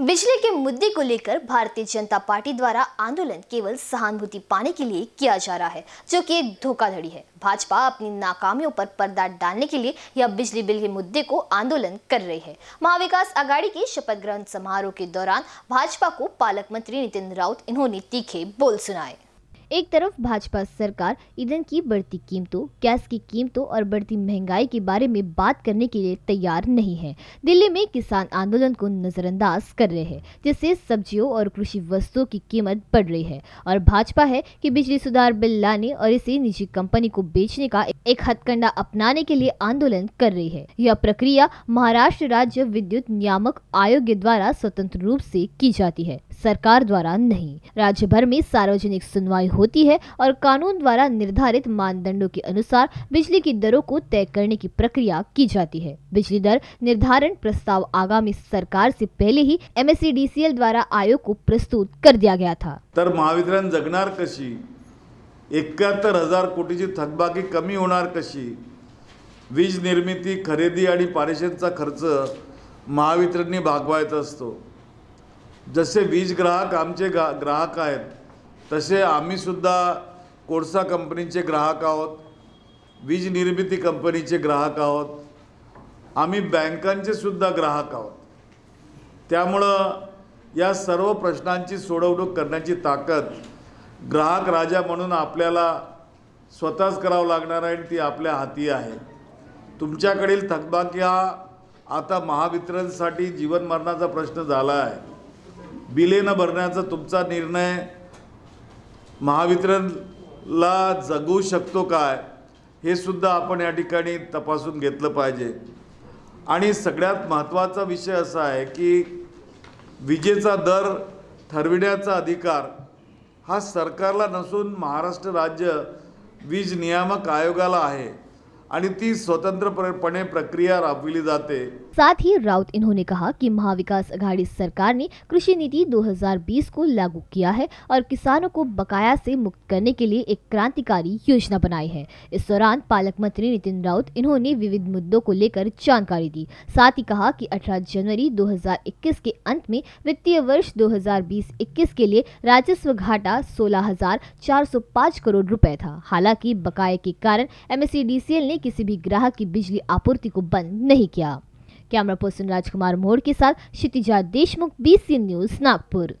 बिजली के मुद्दे को लेकर भारतीय जनता पार्टी द्वारा आंदोलन केवल सहानुभूति पाने के लिए किया जा रहा है जो कि एक धोखाधड़ी है भाजपा अपनी नाकामियों पर पर्दा डालने के लिए यह बिजली बिल के मुद्दे को आंदोलन कर रही है महाविकास आघाड़ी के शपथ ग्रहण समारोह के दौरान भाजपा को पालक मंत्री नितिन राउत इन्होंने तीखे बोल सुनाए एक तरफ भाजपा सरकार ईंधन की बढ़ती कीमतों गैस की कीमतों और बढ़ती महंगाई के बारे में बात करने के लिए तैयार नहीं है दिल्ली में किसान आंदोलन को नज़रअंदाज कर रहे हैं जिससे सब्जियों और कृषि वस्तुओं की कीमत बढ़ रही है और भाजपा है कि बिजली सुधार बिल लाने और इसे निजी कंपनी को बेचने का एक हथकंडा अपनाने के लिए आंदोलन कर रही है यह प्रक्रिया महाराष्ट्र राज्य विद्युत नियामक आयोग द्वारा स्वतंत्र रूप से की जाती है सरकार द्वारा नहीं राज्य भर में सार्वजनिक सुनवाई होती है और कानून द्वारा निर्धारित मानदंडों के अनुसार बिजली की दरों को तय करने की प्रक्रिया की जाती है बिजली दर निर्धारण प्रस्ताव आगामी सरकार से पहले ही एमएससीडीसीएल द्वारा आयोग को प्रस्तुत कर दिया गया था तर महावितरण जगनार कशी एकाहत्तर हजार कोटी कोटीची थकबाकी कमी होणार कशी वीज निर्मित खरेदी आणि पारेषणचा खर्च महावितरण भागवायचा जसे वीज ग्राहक आमचे ग्राहक आहेत तसे आम्हीसुद्धा कोळसा कंपनीचे ग्राहक आहोत वीज निर्मिती कंपनीचे ग्राहक आहोत आम्ही बँकांचे सुद्धा ग्राहक आहोत त्यामुळं या सर्व प्रश्नांची सोडवणूक करण्याची ताकद ग्राहक राजा म्हणून आपल्याला स्वतःच करावं लागणार आहे ती आपल्या हाती आहे तुमच्याकडील थकबाकी हा आता महावितरणसाठी जीवनमरणाचा प्रश्न झाला आहे बिले न भरण्याचा तुमचा निर्णय महावितरणला जगू शकतो काय हे सुद्धा आपण या ठिकाणी तपासून घेतलं पाहिजे आणि सगळ्यात महत्त्वाचा विषय असा आहे की विजेचा दर ठरविण्याचा अधिकार हा सरकारला नसून महाराष्ट्र राज्य वीज नियामक आयोगाला आहे स्वतंत्र ती स्वतंत्रपणे प्रक्रिया राबी जाते साथ ही राउत इन्होंने कहा कि महाविकास आघाड़ी सरकार ने कृषि नीति 2020 को लागू किया है और किसानों को बकाया से मुक्त करने के लिए एक क्रांतिकारी योजना बनाई है इस दौरान पालक मंत्री नितिन राउत इन्होंने विविध मुद्दों को लेकर जानकारी दी साथ ही कहा कि 18 जनवरी 2021 के अंत में वित्तीय वर्ष 2020-21 के लिए राजस्व घाटा सोलह करोड़ रूपए था हालांकि बकाए के कारण एम ने ने किसी भी ग्राहक की बिजली आपूर्ति को बंद नहीं किया कैमरा पर्सन राजकुमार मोड़ के साथ क्षितिजा देशमुख बीसी न्यूज नागपुर